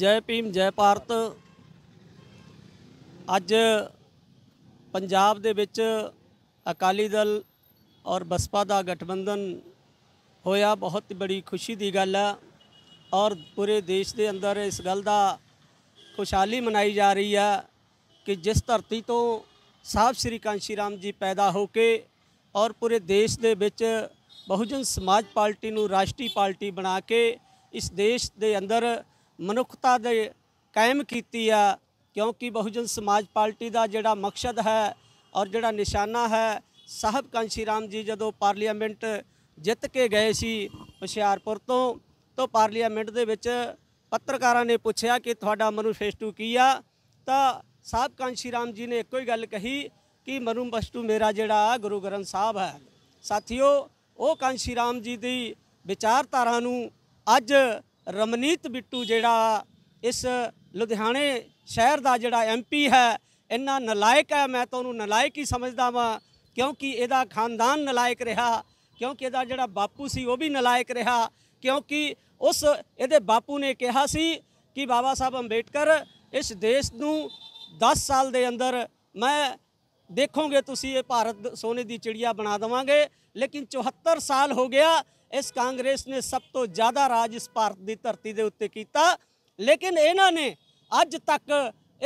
ਜੈ ਭੀਮ ਜੈ ਭਾਰਤ ਅੱਜ ਪੰਜਾਬ ਦੇ ਵਿੱਚ ਅਕਾਲੀ ਦਲ ਔਰ ਬਸਪਾ ਦਾ ਗਠਬੰਧਨ ਹੋਇਆ ਬਹੁਤ ਬੜੀ ਖੁਸ਼ੀ ਦੀ ਗੱਲ ਹੈ ਔਰ ਪੂਰੇ ਦੇਸ਼ ਦੇ ਅੰਦਰ ਇਸ ਗੱਲ ਦਾ ਖੁਸ਼ਹਾਲੀ ਮਨਾਈ ਜਾ ਰਹੀ ਹੈ ਕਿ ਜਿਸ ਧਰਤੀ ਤੋਂ ਸਾਬ ਸ੍ਰੀ ਕਾਂਸ਼ੀ ਰਾਮ ਜੀ ਪੈਦਾ ਹੋ ਕੇ ਔਰ ਪੂਰੇ ਦੇਸ਼ ਦੇ ਵਿੱਚ ਬਹੁਜਨ ਸਮਾਜ ਪਾਰਟੀ ਨੂੰ ਰਾਸ਼ਟਰੀ ਪਾਰਟੀ ਬਣਾ ਕੇ ਇਸ ਦੇਸ਼ ਦੇ ਅੰਦਰ ਮਨੁੱਖਤਾ ਦੇ ਕਾਇਮ ਕੀਤੀ ਆ ਕਿਉਂਕਿ ਬਹੁਜਨ ਸਮਾਜ ਪਾਰਟੀ ਦਾ ਜਿਹੜਾ ਮਕਸਦ ਹੈ ਔਰ ਜਿਹੜਾ ਨਿਸ਼ਾਨਾ ਹੈ ਸਾਹਿਬ ਕਾਂਸ਼ੀ ਰਾਮ ਜੀ ਜਦੋਂ ਪਾਰਲੀਮੈਂਟ ਜਿੱਤ ਕੇ ਗਏ ਸੀ ਹੁਸ਼ਿਆਰਪੁਰ ਤੋਂ ਤੋਂ ਪਾਰਲੀਮੈਂਟ ਦੇ ਵਿੱਚ ਪੱਤਰਕਾਰਾਂ ਨੇ ਪੁੱਛਿਆ ਕਿ ਤੁਹਾਡਾ ਮਨੂਫੈਸਟੋ ਕੀ ਆ ਤਾਂ ਸਾਹਿਬ ਕਾਂਸ਼ੀ ਰਾਮ ਜੀ ਨੇ ਇੱਕੋ ਹੀ ਗੱਲ ਕਹੀ ਕਿ ਬਸਤੂ ਮੇਰਾ ਜਿਹੜਾ ਗੁਰੂ ਗ੍ਰੰਥ ਸਾਹਿਬ ਹੈ ਸਾਥੀਓ ਉਹ ਕਾਂਸ਼ੀ ਰਾਮ ਜੀ ਦੀ ਵਿਚਾਰਧਾਰਾ ਨੂੰ ਅੱਜ ਰਮਨੀਤ ਬਿੱਟੂ ਜਿਹੜਾ ਇਸ ਲੁਧਿਆਣੇ ਸ਼ਹਿਰ ਦਾ ਜਿਹੜਾ ਐਮਪੀ ਹੈ ਇੰਨਾ ਨਲਾਇਕ ਹੈ ਮੈਂ ਤਾਂ ਉਹਨੂੰ ਨਲਾਇਕ ਹੀ ਸਮਝਦਾ ਵਾਂ ਕਿਉਂਕਿ ਇਹਦਾ ਖਾਨਦਾਨ ਨਲਾਇਕ ਰਿਹਾ ਕਿਉਂਕਿ ਇਹਦਾ ਜਿਹੜਾ ਬਾਪੂ ਸੀ ਉਹ ਵੀ ਨਲਾਇਕ ਰਿਹਾ ਕਿਉਂਕਿ ਉਸ ਇਹਦੇ ਬਾਪੂ ਨੇ ਕਿਹਾ ਸੀ ਕਿ ਬਾਬਾ ਸਾਹਿਬ ਅੰਬੇਡਕਰ ਇਸ ਦੇਸ਼ ਨੂੰ 10 ਸਾਲ ਦੇ ਅੰਦਰ ਮੈਂ ਦੇਖੋਗੇ ਤੁਸੀਂ ਇਹ ਭਾਰਤ ਸੋਨੇ ਦੀ ਚਿੜੀਆ ਬਣਾ ਦਵਾਂਗੇ ਲੇਕਿਨ 74 ਸਾਲ ਹੋ ਗਿਆ ਇਸ ਕਾਂਗਰਸ ਨੇ ਸਭ ਤੋਂ ਜ਼ਿਆਦਾ ਰਾਜ ਇਸ ਭਾਰਤ ਦੀ ਧਰਤੀ ਦੇ ਉੱਤੇ ਕੀਤਾ ਲੇਕਿਨ ਇਹਨਾਂ ਨੇ ਅੱਜ ਤੱਕ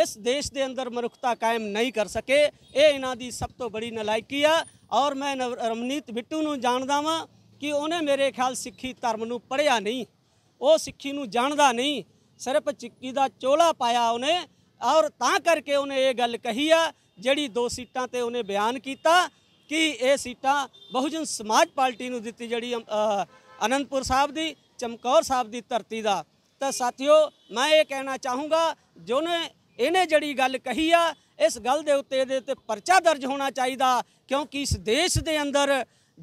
ਇਸ ਦੇਸ਼ ਦੇ ਅੰਦਰ ਮਨੁੱਖਤਾ ਕਾਇਮ ਨਹੀਂ ਕਰ ਸਕੇ ਇਹ ਇਹਨਾਂ ਦੀ ਸਭ ਤੋਂ ਬੜੀ ਨਲਾਇਕੀ ਆ ਔਰ ਮੈਂ ਰਮਨੀਤ ਬਿੱਟੂ ਨੂੰ ਜਾਣਦਾ ਵਾਂ ਕਿ ਉਹਨੇ ਮੇਰੇ ਖਿਆਲ ਸਿੱਖੀ ਧਰਮ ਨੂੰ ਪੜਿਆ ਨਹੀਂ ਉਹ ਸਿੱਖੀ ਨੂੰ ਜਾਣਦਾ ਨਹੀਂ ਸਿਰਫ ਚਿੱਕੀ ਦਾ ਚੋਲਾ ਪਾਇਆ ਉਹਨੇ ਔਰ ਤਾਂ ਕਰਕੇ ਉਹਨੇ ਇਹ ਗੱਲ ਕਹੀ ਆ ਜਿਹੜੀ ਦੋ ਸੀਟਾਂ ਤੇ ਉਹਨੇ ਬਿਆਨ ਕੀਤਾ ਕਿ ਇਹ ਸੀਟਾਂ ਬਹੁਜਨ ਸਮਾਜ ਪਾਰਟੀ ਨੂੰ ਦਿੱਤੀ ਜਿਹੜੀ ਅਨੰਦਪੁਰ ਸਾਹਿਬ ਦੀ ਚਮਕੌਰ ਸਾਹਿਬ ਦੀ ਧਰਤੀ ਦਾ ਤਾਂ ਸਾਥੀਓ ਮੈਂ ਇਹ ਕਹਿਣਾ ਚਾਹੂੰਗਾ ਜਿਹਨੇ ਇਹਨੇ ਜਿਹੜੀ ਗੱਲ ਕਹੀ ਆ ਇਸ ਗੱਲ ਦੇ ਉੱਤੇ ਇਹਦੇ ਤੇ ਪਰਚਾ ਦਰਜ ਹੋਣਾ ਚਾਹੀਦਾ ਕਿਉਂਕਿ ਇਸ ਦੇਸ਼ ਦੇ ਅੰਦਰ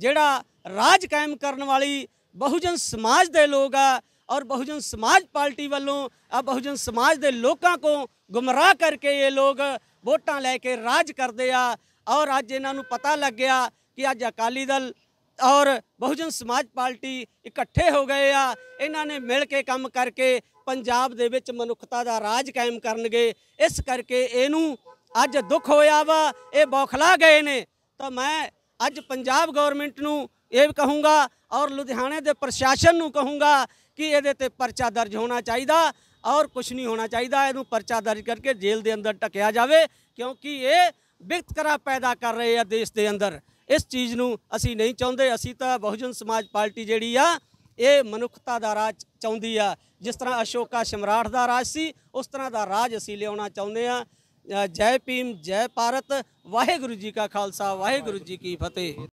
ਜਿਹੜਾ ਰਾਜ ਕਾਇਮ ਕਰਨ ਵਾਲੀ ਬਹੁਜਨ ਸਮਾਜ ਦੇ ਲੋਕ ਆ ਔਰ ਬਹੁਜਨ ਸਮਾਜ ਪਾਰਟੀ ਵੱਲੋਂ ਆ ਬਹੁਜਨ ਸਮਾਜ ਦੇ ਲੋਕਾਂ ਕੋ ਗੁੰਮਰਾਹ ਕਰਕੇ ਇਹ ਲੋਕ ਵੋਟਾਂ ਲੈ ਕੇ ਰਾਜ ਕਰਦੇ ਆ ਔਰ ਅੱਜ ਇਹਨਾਂ ਨੂੰ ਪਤਾ ਲੱਗ ਗਿਆ ਕਿ ਅੱਜ ਅਕਾਲੀ ਦਲ ਔਰ ਬਹੁਜਨ ਸਮਾਜ ਪਾਰਟੀ ਇਕੱਠੇ ਹੋ ਗਏ ਆ ਇਹਨਾਂ ਨੇ ਮਿਲ ਕੇ ਕੰਮ ਕਰਕੇ ਪੰਜਾਬ ਦੇ ਵਿੱਚ ਮਨੁੱਖਤਾ ਦਾ ਰਾਜ ਕਾਇਮ ਕਰਨਗੇ ਇਸ ਕਰਕੇ ਇਹਨੂੰ ਅੱਜ ਦੁੱਖ ਹੋਇਆ ਵਾ ਇਹ ਬੌਖਲਾ ਗਏ ਨੇ ਤਾਂ ਮੈਂ ਅੱਜ ਪੰਜਾਬ ਗਵਰਨਮੈਂਟ ਨੂੰ ਇਹ ਕਹੂੰਗਾ ਔਰ ਲੁਧਿਆਣੇ ਦੇ ਪ੍ਰਸ਼ਾਸਨ ਨੂੰ ਕਹੂੰਗਾ ਕਿ ਇਹਦੇ ਤੇ ਪਰਚਾ ਦਰਜ ਹੋਣਾ ਚਾਹੀਦਾ ਔਰ ਕੁਛ ਨਹੀਂ ਹੋਣਾ ਚਾਹੀਦਾ ਇਹਨੂੰ ਪਰਚਾ ਦਰਜ ਕਰਕੇ ਜੇਲ੍ਹ ਦੇ ਅੰਦਰ ਟਕਿਆ ਜਾਵੇ ਕਿਉਂਕਿ ਇਹ ਵਿਤਕਰਾ ਪੈਦਾ ਕਰ ਰਹੇ ਆ ਦੇਸ਼ ਦੇ ਅੰਦਰ ਇਸ ਚੀਜ਼ ਨੂੰ ਅਸੀਂ ਨਹੀਂ ਚਾਹੁੰਦੇ ਅਸੀਂ ਤਾਂ ਬਹੁਜਨ ਸਮਾਜ ਪਾਰਟੀ ਜਿਹੜੀ ਆ ਇਹ ਮਨੁੱਖਤਾ ਦਾ ਰਾਜ ਚਾਹੁੰਦੀ ਆ ਜਿਸ ਤਰ੍ਹਾਂ ਅਸ਼ੋਕਾ ਸਮਰਾਟ ਦਾ ਰਾਜ ਸੀ ਉਸ ਤਰ੍ਹਾਂ ਦਾ ਰਾਜ ਅਸੀਂ ਲਿਆਉਣਾ ਚਾਹੁੰਦੇ ਆ ਜੈ ਭੀਮ ਜੈ ਭਾਰਤ ਵਾਹਿਗੁਰੂ ਜੀ ਕਾ ਖਾਲਸਾ ਵਾਹਿਗੁਰੂ ਜੀ ਕੀ ਫਤਿਹ